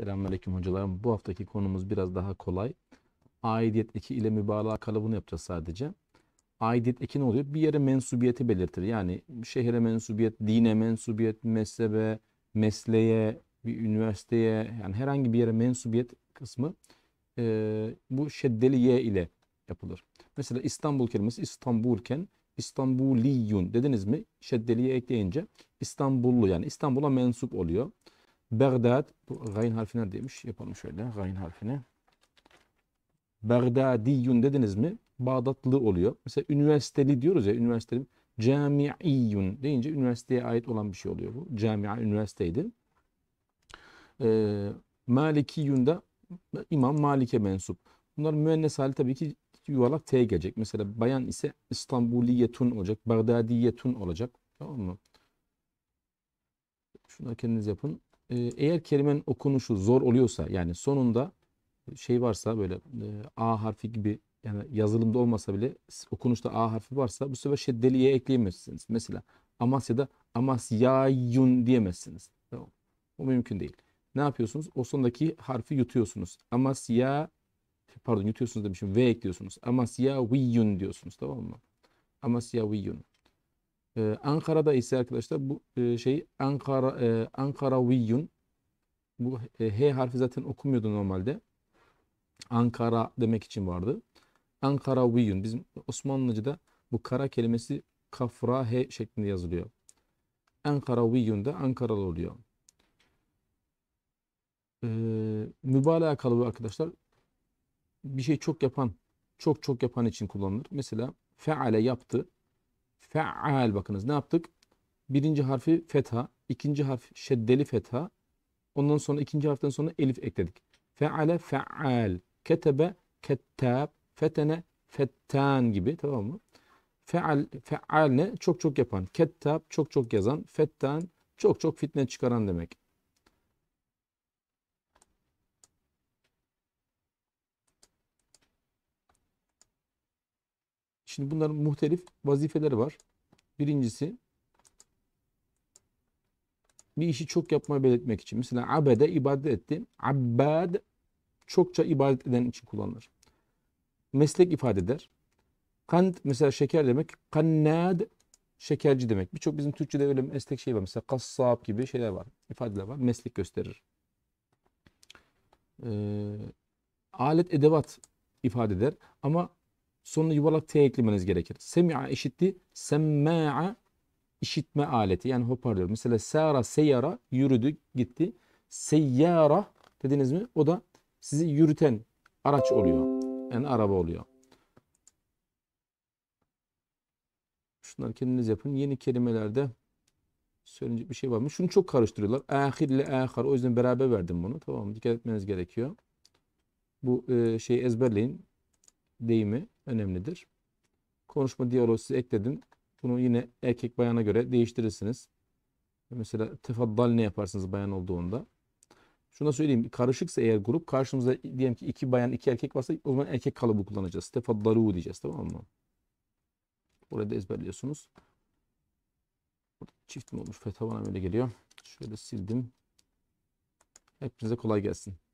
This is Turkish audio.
Selamünaleyküm hocalarım. Bu haftaki konumuz biraz daha kolay. Aidiyet eki ile mübalağa kalıbını yapacağız sadece. Aidiyet eki ne oluyor? Bir yere mensubiyeti belirtir. Yani şehre mensubiyet, dine mensubiyet, mezhebe, mesleğe, bir üniversiteye yani herhangi bir yere mensubiyet kısmı e, bu şeddeli ye ile yapılır. Mesela İstanbul kelimesi İstanbulken İstanbuliyun dediniz mi? Şeddeliye ekleyince İstanbullu yani İstanbul'a mensup oluyor. Bagdad, bu gayn harfi demiş, Yapalım şöyle gayn harfini. Bagdadiyun dediniz mi? Bağdatlı oluyor. Mesela üniversiteli diyoruz ya, üniversiteli. Camiiyun deyince üniversiteye ait olan bir şey oluyor bu. Camia üniversiteydi. Ee, Malikiyun da İmam Malik'e mensup. Bunlar müennes hali tabii ki yuvarlak T gelecek. Mesela bayan ise İstanbuliyetun olacak, Bagdadiyetun olacak. Tamam mı? Şunu kendiniz yapın. Ee, eğer kelimenin okunuşu zor oluyorsa yani sonunda şey varsa böyle e, A harfi gibi yani yazılımda olmasa bile okunuşta A harfi varsa bu sefer şeddeli ye ekleyemezsiniz. Mesela Amasya'da Amasyayun diyemezsiniz. Tamam. O mümkün değil. Ne yapıyorsunuz? O sondaki harfi yutuyorsunuz. Amasya pardon yutuyorsunuz demişim. V ekliyorsunuz. Amasya viyun diyorsunuz. Tamam mı? Amasya viyun. Ee, Ankara'da ise arkadaşlar bu e, şey Ankara e, Ankaraviyyun bu e, H harfi zaten okumuyordu normalde. Ankara demek için vardı. Ankaraviyyun bizim Osmanlıca'da bu kara kelimesi kafra H şeklinde yazılıyor. Ankaraviyyun da Ankaralı oluyor. Ee, mübalağa kalıbı arkadaşlar bir şey çok yapan, çok çok yapan için kullanılır. Mesela feale yaptı. Feal bakınız ne yaptık? Birinci harfi fetha, ikinci harf şeddeli fetha. Ondan sonra ikinci harften sonra elif ekledik. Feale feal, ketebe kettab, fetene fettan gibi tamam mı? Feal, feal ne? Çok çok yapan. Kettab çok çok yazan. Fettan çok çok fitne çıkaran demek. Şimdi bunların muhtelif vazifeleri var. Birincisi bir işi çok yapmayı belirtmek için. Mesela abede ibadet etti. Abbad çokça ibadet eden için kullanılır. Meslek ifade eder. Kant mesela şeker demek. Kannad şekerci demek. Birçok bizim Türkçe'de öyle meslek şey var. Mesela kassap gibi şeyler var. İfadeler var. Meslek gösterir. Ee, alet edevat ifade eder. Ama Sonuna yuvarlak T eklemeniz gerekir. Semi'a eşitti. Semma'a işitme aleti. Yani hoparlör. Mesela sara seyara yürüdü gitti. Seyyara dediniz mi? O da sizi yürüten araç oluyor. Yani araba oluyor. Şunları kendiniz yapın. Yeni kelimelerde söyleyecek bir şey var mı? Şunu çok karıştırıyorlar. Ahir ile ahar. O yüzden beraber verdim bunu. Tamam Dikkat etmeniz gerekiyor. Bu e, şeyi ezberleyin. Deyimi önemlidir. Konuşma diyaloğu size ekledim. Bunu yine erkek bayana göre değiştirirsiniz. Mesela tefaddal ne yaparsınız bayan olduğunda. Şuna söyleyeyim karışıksa eğer grup karşımıza diyelim ki iki bayan iki erkek varsa o zaman erkek kalıbı kullanacağız. Tefaddalu diyeceğiz tamam mı? Burada ezberliyorsunuz. Burada çift mi olmuş? Fetha bana öyle geliyor. Şöyle sildim. Hepinize kolay gelsin.